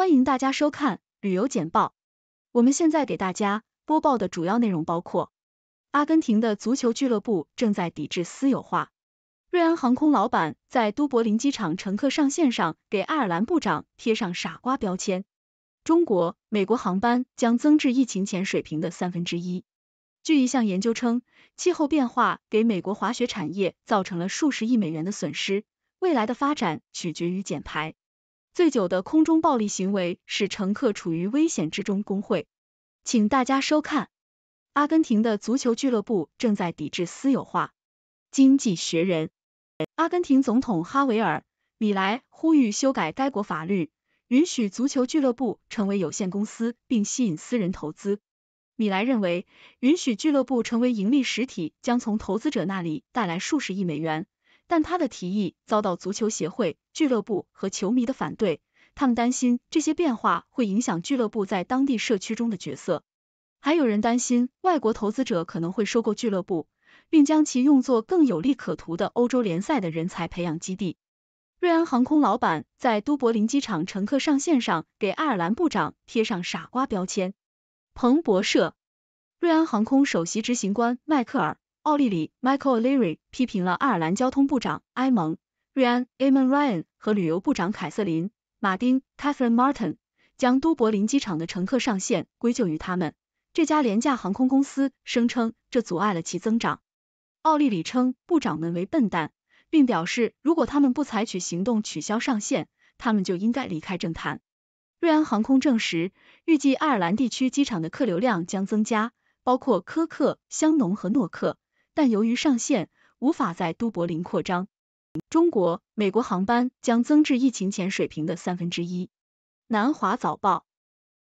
欢迎大家收看旅游简报。我们现在给大家播报的主要内容包括：阿根廷的足球俱乐部正在抵制私有化；瑞安航空老板在都柏林机场乘客上线上给爱尔兰部长贴上“傻瓜”标签；中国、美国航班将增至疫情前水平的三分之一。据一项研究称，气候变化给美国滑雪产业造成了数十亿美元的损失，未来的发展取决于减排。最久的空中暴力行为使乘客处于危险之中。工会，请大家收看。阿根廷的足球俱乐部正在抵制私有化。经济学人。阿根廷总统哈维尔·米莱呼吁修改该国法律，允许足球俱乐部成为有限公司，并吸引私人投资。米莱认为，允许俱乐部成为盈利实体将从投资者那里带来数十亿美元。但他的提议遭到足球协会、俱乐部和球迷的反对，他们担心这些变化会影响俱乐部在当地社区中的角色。还有人担心外国投资者可能会收购俱乐部，并将其用作更有利可图的欧洲联赛的人才培养基地。瑞安航空老板在都柏林机场乘客上线上给爱尔兰部长贴上傻瓜标签。彭博社，瑞安航空首席执行官迈克尔。奥利里 （Michael O’Leary） 批评了爱尔兰交通部长埃蒙·瑞安 （Eamon Ryan） 和旅游部长凯瑟琳·马丁 （Catherine Martin），将都柏林机场的乘客上限归咎于他们。这家廉价航空公司声称，这阻碍了其增长。奥利里称部长们为笨蛋，并表示，如果他们不采取行动取消上限，他们就应该离开政坛。瑞安航空证实，预计爱尔兰地区机场的客流量将增加，包括科克、香农和诺克。但由于上限无法在都柏林扩张，中国、美国航班将增至疫情前水平的三分之一。南华早报：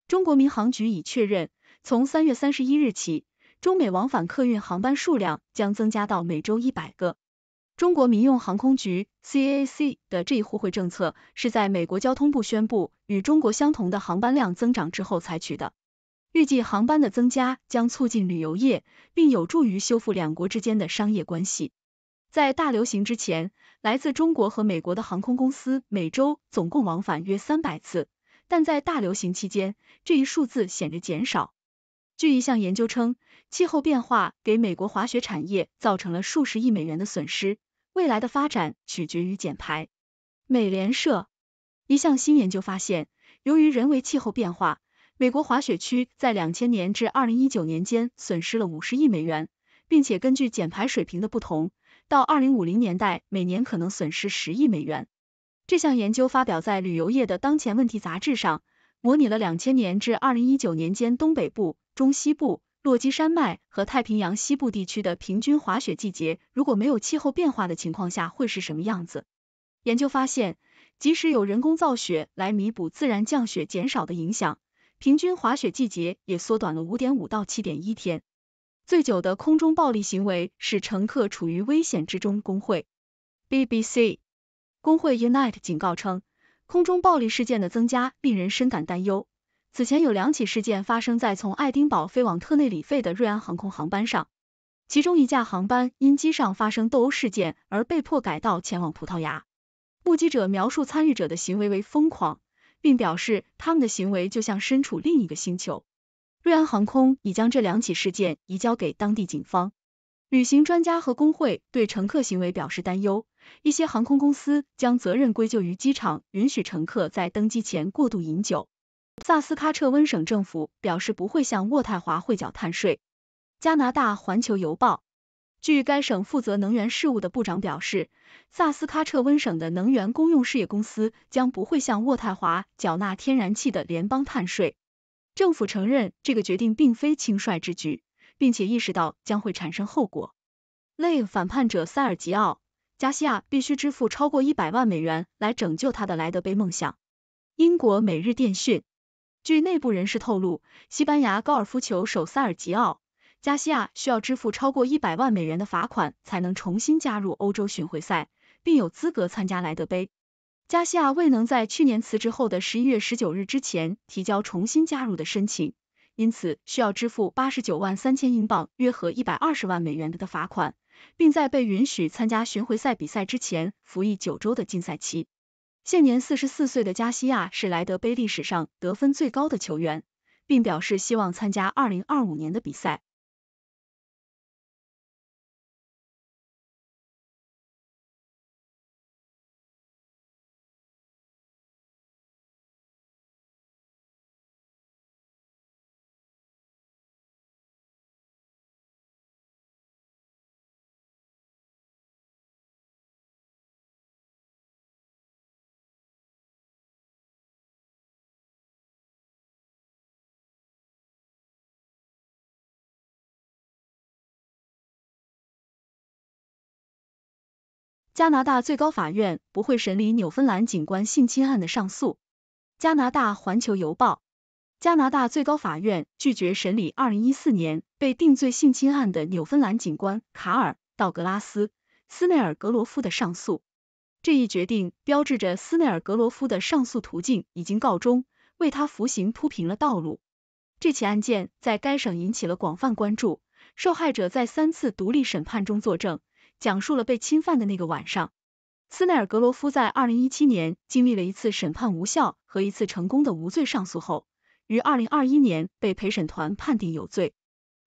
中国民航局已确认，从三月三十一日起，中美往返客运航班数量将增加到每周一百个。中国民用航空局 （CAC） 的这一互惠政策是在美国交通部宣布与中国相同的航班量增长之后采取的。预计航班的增加将促进旅游业，并有助于修复两国之间的商业关系。在大流行之前，来自中国和美国的航空公司每周总共往返约三百次，但在大流行期间，这一数字显著减少。据一项研究称，气候变化给美国滑雪产业造成了数十亿美元的损失，未来的发展取决于减排。美联社一项新研究发现，由于人为气候变化。美国滑雪区在两千年至二零一九年间损失了五十亿美元，并且根据减排水平的不同，到二零五零年代每年可能损失十亿美元。这项研究发表在《旅游业的当前问题》杂志上，模拟了两千年至二零一九年间东北部、中西部、落基山脉和太平洋西部地区的平均滑雪季节，如果没有气候变化的情况下会是什么样子。研究发现，即使有人工造雪来弥补自然降雪减少的影响。平均滑雪季节也缩短了五点五到七点一天。最久的空中暴力行为使乘客处于危险之中。工会，BBC 工会 Unite 警告称，空中暴力事件的增加令人深感担忧。此前有两起事件发生在从爱丁堡飞往特内里费的瑞安航空航班上，其中一架航班因机上发生斗殴事件而被迫改道前往葡萄牙。目击者描述参与者的行为为疯狂。并表示他们的行为就像身处另一个星球。瑞安航空已将这两起事件移交给当地警方。旅行专家和工会对乘客行为表示担忧。一些航空公司将责任归咎于机场允许乘客在登机前过度饮酒。萨斯喀彻温省政府表示不会向渥太华汇缴碳税。加拿大环球邮报。据该省负责能源事务的部长表示，萨斯喀彻温省的能源公用事业公司将不会向渥太华缴纳天然气的联邦碳税。政府承认这个决定并非轻率之举，并且意识到将会产生后果。类反叛者塞尔吉奥·加西亚必须支付超过一百万美元来拯救他的莱德杯梦想。英国每日电讯据内部人士透露，西班牙高尔夫球手塞尔吉奥。加西亚需要支付超过一百万美元的罚款，才能重新加入欧洲巡回赛，并有资格参加莱德杯。加西亚未能在去年辞职后的十一月十九日之前提交重新加入的申请，因此需要支付八十九万三千英镑（约合一百二十万美元）的罚款，并在被允许参加巡回赛比赛之前服役九周的禁赛期。现年四十四岁的加西亚是莱德杯历史上得分最高的球员，并表示希望参加二零二五年的比赛。加拿大最高法院不会审理纽芬兰警官性侵案的上诉。加拿大环球邮报：加拿大最高法院拒绝审理二零一四年被定罪性侵案的纽芬兰警官卡尔·道格拉斯·斯内尔格罗夫的上诉。这一决定标志着斯内尔格罗夫的上诉途径已经告终，为他服刑铺平了道路。这起案件在该省引起了广泛关注，受害者在三次独立审判中作证。讲述了被侵犯的那个晚上，斯奈尔格罗夫在二零一七年经历了一次审判无效和一次成功的无罪上诉后，于二零二一年被陪审团判定有罪。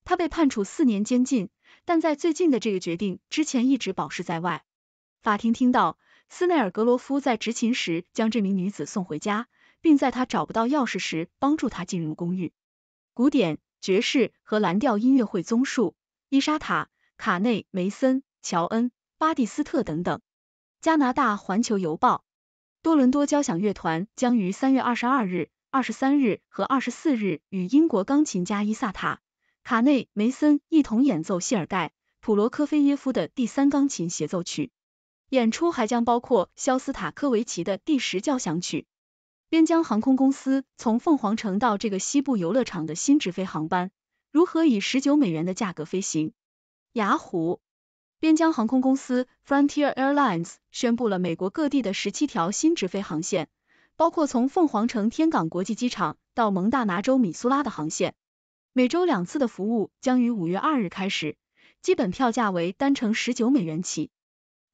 他被判处四年监禁，但在最近的这个决定之前一直保释在外。法庭听到斯奈尔格罗夫在执勤时将这名女子送回家，并在她找不到钥匙时帮助她进入公寓。古典、爵士和蓝调音乐会综述：伊莎塔·卡内梅森。乔恩、巴蒂斯特等等。加拿大环球邮报，多伦多交响乐团将于三月二十二日、二十三日和二十四日与英国钢琴家伊萨塔·卡内梅森一同演奏谢尔盖·普罗科菲耶夫的第三钢琴协奏曲。演出还将包括肖斯塔科维奇的第十交响曲。边疆航空公司从凤凰城到这个西部游乐场的新直飞航班，如何以十九美元的价格飞行？雅虎。边疆航空公司 Frontier Airlines 宣布了美国各地的十七条新直飞航线，包括从凤凰城天港国际机场到蒙大拿州米苏拉的航线。每周两次的服务将于五月二日开始，基本票价为单程十九美元起。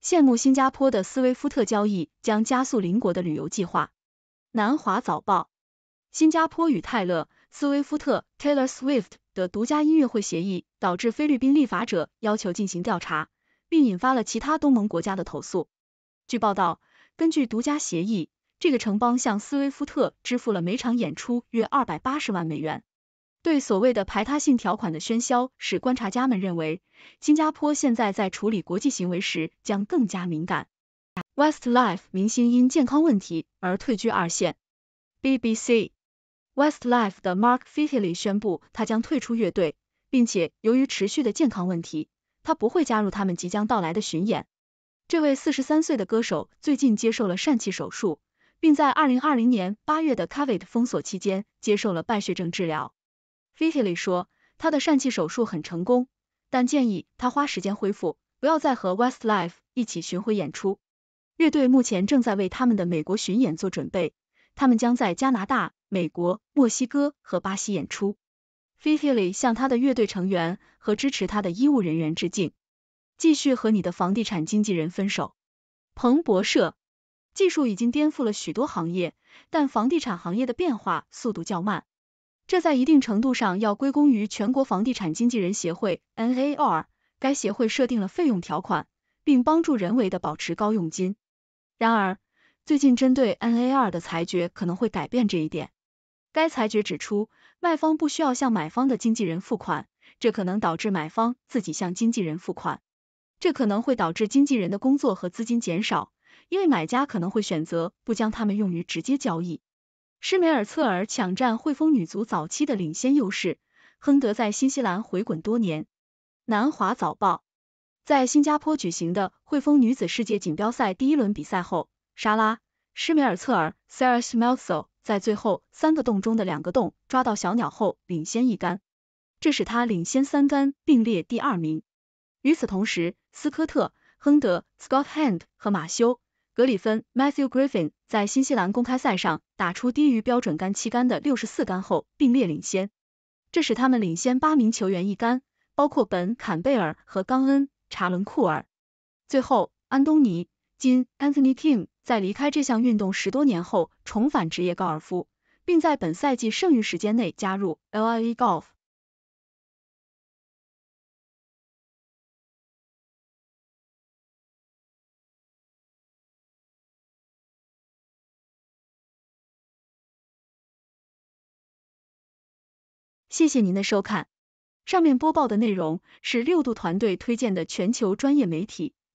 羡慕新加坡的斯威夫特交易将加速邻国的旅游计划。南华早报：新加坡与泰勒·斯威夫特 （Taylor Swift） 的独家音乐会协议导致菲律宾立法者要求进行调查。并引发了其他东盟国家的投诉。据报道，根据独家协议，这个城邦向斯威夫特支付了每场演出约二百八十万美元。对所谓的排他性条款的喧嚣，使观察家们认为，新加坡现在在处理国际行为时将更加敏感。Westlife 明星因健康问题而退居二线。BBC Westlife 的 Mark f t t l e y 宣布他将退出乐队，并且由于持续的健康问题。他不会加入他们即将到来的巡演。这位四十三岁的歌手最近接受了疝气手术，并在二零二零年八月的 COVID 封锁期间接受了败血症治疗。Vitaly 说，他的疝气手术很成功，但建议他花时间恢复，不要再和 Westlife 一起巡回演出。乐队目前正在为他们的美国巡演做准备，他们将在加拿大、美国、墨西哥和巴西演出。o f i c i l y 向他的乐队成员和支持他的医务人员致敬。继续和你的房地产经纪人分手。彭博社，技术已经颠覆了许多行业，但房地产行业的变化速度较慢。这在一定程度上要归功于全国房地产经纪人协会 （NAR）。该协会设定了费用条款，并帮助人为的保持高佣金。然而，最近针对 NAR 的裁决可能会改变这一点。该裁决指出。卖方不需要向买方的经纪人付款，这可能导致买方自己向经纪人付款，这可能会导致经纪人的工作和资金减少，因为买家可能会选择不将他们用于直接交易。施梅尔策尔抢占汇丰女足早期的领先优势，亨德在新西兰回滚多年。南华早报在新加坡举行的汇丰女子世界锦标赛第一轮比赛后，莎拉·施梅尔策尔 （Sarah Smeltso）。在最后三个洞中的两个洞抓到小鸟后，领先一杆，这使他领先三杆并列第二名。与此同时，斯科特·亨德 （Scott Hand） 和马修·格里芬 （Matthew Griffin） 在新西兰公开赛上打出低于标准杆七杆的六十四杆后并列领先，这使他们领先八名球员一杆，包括本·坎贝尔和冈恩·查伦库尔。最后，安东尼·金 （Anthony Kim）。在离开这项运动十多年后，重返职业高尔夫，并在本赛季剩余时间内加入 LIE Golf。谢谢您的收看，上面播报的内容是六度团队推荐的全球专业媒体。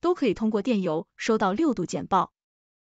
都可以通过电邮收到六度简报。